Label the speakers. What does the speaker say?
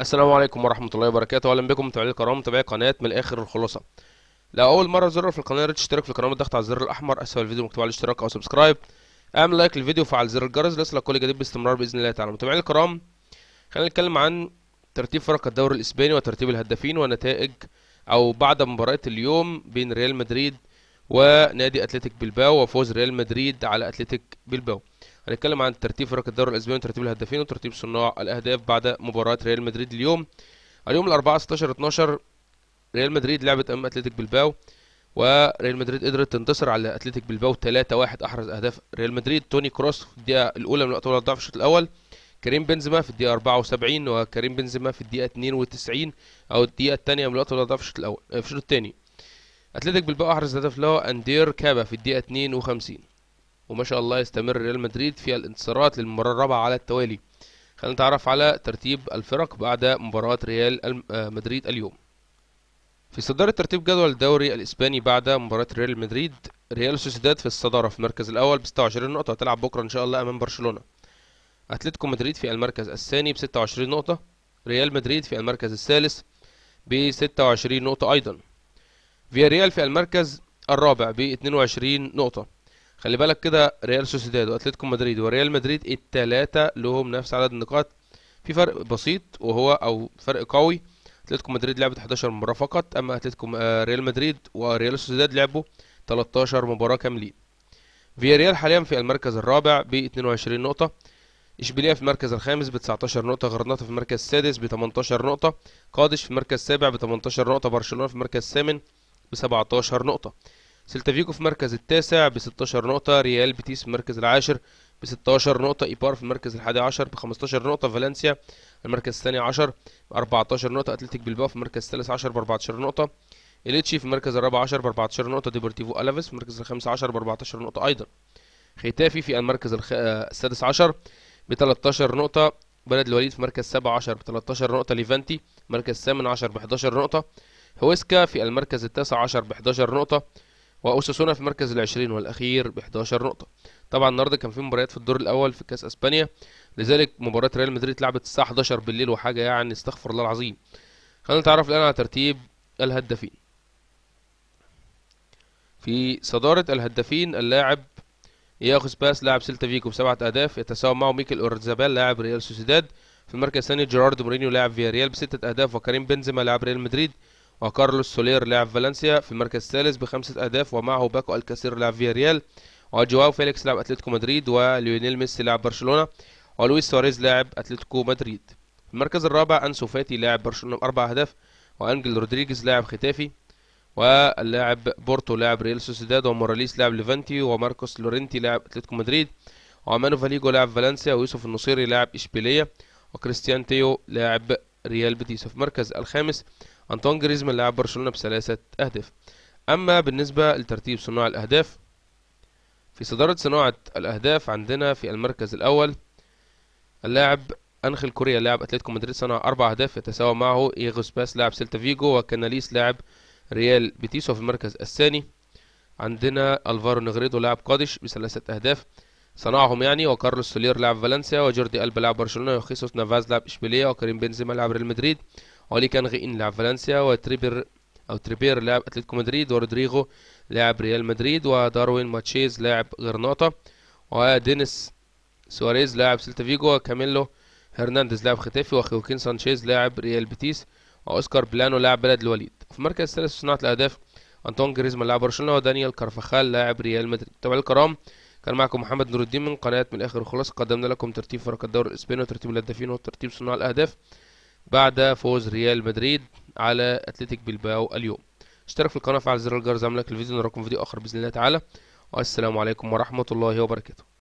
Speaker 1: السلام عليكم ورحمه الله وبركاته اهلا بكم متابعي الكرام متابعي قناه من الاخر الخلاصه لو اول مره تزور في القناه ريت تشترك في القناه بالضغط على الزر الاحمر اسفل الفيديو مكتوب عليه اشتراك او سبسكرايب اعمل لايك للفيديو وفعل زر الجرس ليصلك كل جديد باستمرار باذن الله تعالى متابعي الكرام خلينا نتكلم عن ترتيب فرق الدوري الاسباني وترتيب الهدافين ونتائج او بعد مباراه اليوم بين ريال مدريد ونادي اتلتيك بلباو وفوز ريال مدريد على اتلتيك بلباو هنتكلم عن ترتيب فرق الدوري الاسباني وترتيب الهدافين وترتيب صناع الاهداف بعد مباراه ريال مدريد اليوم اليوم الاربعاء 16 12 ريال مدريد لعبت امام اتلتيك بلباو وريال مدريد قدرت تنتصر على اتلتيك بلباو 3-1 احرز اهداف ريال مدريد توني كروس في الدقيقه الاولى من وقت الضعف في الشوط الاول كريم بنزيما في الدقيقه 74 وكريم بنزيما في الدقيقه 92 او الدقيقه الثانيه من وقت الضعف في الشوط الاول آه، في الشوط الثاني اتلتيك بلباو احرز هدف له اندير كابا في الدقيقه 52 وما شاء الله يستمر ريال مدريد في الانتصارات للمباراة الرابعة على التوالي خلينا نتعرف على ترتيب الفرق بعد مباراة ريال آه، مدريد اليوم في صدارة ترتيب جدول الدوري الإسباني بعد مباراة ريال مدريد ريال سوسيداد في الصدارة في المركز الأول ب 26 نقطة هتلعب بكرة إن شاء الله أمام برشلونة أتلتيكو مدريد في المركز الثاني ب 26 نقطة ريال مدريد في المركز الثالث ب 26 نقطة أيضا فياريال في المركز الرابع ب 22 نقطة خلي بالك كده ريال سوسيداد واتلتيكو مدريد وريال مدريد التلاتة لهم نفس عدد النقاط في فرق بسيط وهو او فرق قوي اتلتيكو مدريد لعبت 11 مباراة فقط اما اتلتيكو آه، ريال مدريد وريال سوسيداد لعبوا 13 مباراة كاملين فياريال حاليا في المركز الرابع ب 22 نقطة اشبيليه في المركز الخامس ب 19 نقطة غرناطة في المركز السادس ب 18 نقطة قادش في المركز السابع ب 18 نقطة برشلونة في المركز الثامن ب 17 نقطة سلتافيكو في المركز التاسع ب 16 نقطة ريال بيتيس في المركز العاشر ب 16 نقطة إيبار في المركز الحادي عشر ب 15 نقطة فالنسيا المركز الثاني عشر ب 14 نقطة أتلتيك بلباو في المركز الثالث عشر ب 14 نقطة إليتشي في المركز الرابع عشر ب 14 نقطة ديبورتيفو ألافيس في المركز الخامس عشر ب 14 نقطة أيضا ختافي في المركز الخ... السادس عشر ب 13 نقطة بلد الوليد في المركز السابع عشر ب 13 نقطة ليفانتي مركز عشر ب 11 نقطة هويسكا في المركز التاسع عشر ب 11 نقطة واوساسونا في المركز العشرين والأخير ب 11 نقطة طبعا النهارده كان في مباريات في الدور الأول في كأس أسبانيا لذلك مباراة ريال مدريد لعبت الساعة 11 بالليل وحاجة يعني استغفر الله العظيم خلينا نتعرف الآن على ترتيب الهدافين في صدارة الهدافين اللاعب ياخذ باس لاعب سيلتا فيكو بسبعة أهداف يتساوى معه ميكل أورزابال لاعب ريال سوسيداد في المركز الثاني جيرارد مورينيو لاعب فياريال بستة أهداف وكريم بنزيما لاعب ريال مدريد وكارلوس سولير لاعب فالنسيا في المركز الثالث بخمسة أهداف ومعه باكو الكاسير لاعب فياريال وجواو فيليكس لاعب أتلتيكو مدريد وليونيل ميسي لاعب برشلونة ولويس سواريز لاعب أتلتيكو مدريد في المركز الرابع أنسو فاتي لاعب برشلونة بأربع أهداف وأنجل رودريجيز لاعب ختافي واللاعب بورتو لاعب ريال سوسيداد وموراليس لاعب ليفانتي وماركوس لورينتي لاعب أتلتيكو مدريد وعمانو فاليجو لاعب فالنسيا ويوسف النصيري لاعب إشبيلية وكريستيان تيو لاعب ريال بيتيس في المركز الخامس أنطوان جريزمان لاعب برشلونة بثلاثة أهداف أما بالنسبة لترتيب صناع الأهداف في صدارة صناعة الأهداف عندنا في المركز الأول اللاعب انخيل كوريا لاعب أتلتيكو مدريد صنع أربع أهداف يتساوى معه إيغوس باس لاعب سيلتا فيجو وكاناليس لاعب ريال بيتيس في المركز الثاني عندنا ألفارو نغريدو لاعب قادش بثلاثة أهداف صنعهم يعني وكارلوس سولير لاعب فالنسيا وجوردي ألبا لاعب برشلونة وخيسوس نافاز لاعب إشبيلية وكريم بنزيما لاعب ريال مدريد ولي كان ان لاعب فالنسيا وتريبر أو تريبير لاعب أتلتيكو مدريد ورودريغو لاعب ريال مدريد وداروين ماتشيز لاعب غرناطة ودينيس سواريز لاعب سيلتا فيجو وكاميلو هرنانديز لاعب ختافي وخوكين سانشيز لاعب ريال بيتيس واوسكار بلانو لاعب بلد الوليد في مركز الثالث في صناعه الاهداف انطون جريزمان لاعب برشلونه ودانيال كارفاخال لاعب ريال مدريد طبعا الكرام كان معكم محمد نور الدين من قناه من الاخر خلاص قدمنا لكم ترتيب فرق الدوري الاسباني وترتيب الهدافين وترتيب صناع الاهداف بعد فوز ريال مدريد على اتلتيك بلباو اليوم اشترك في القناه وفعل زر الجرس عملك الفيديو نراكم فيديو اخر باذن الله تعالى والسلام عليكم ورحمه الله وبركاته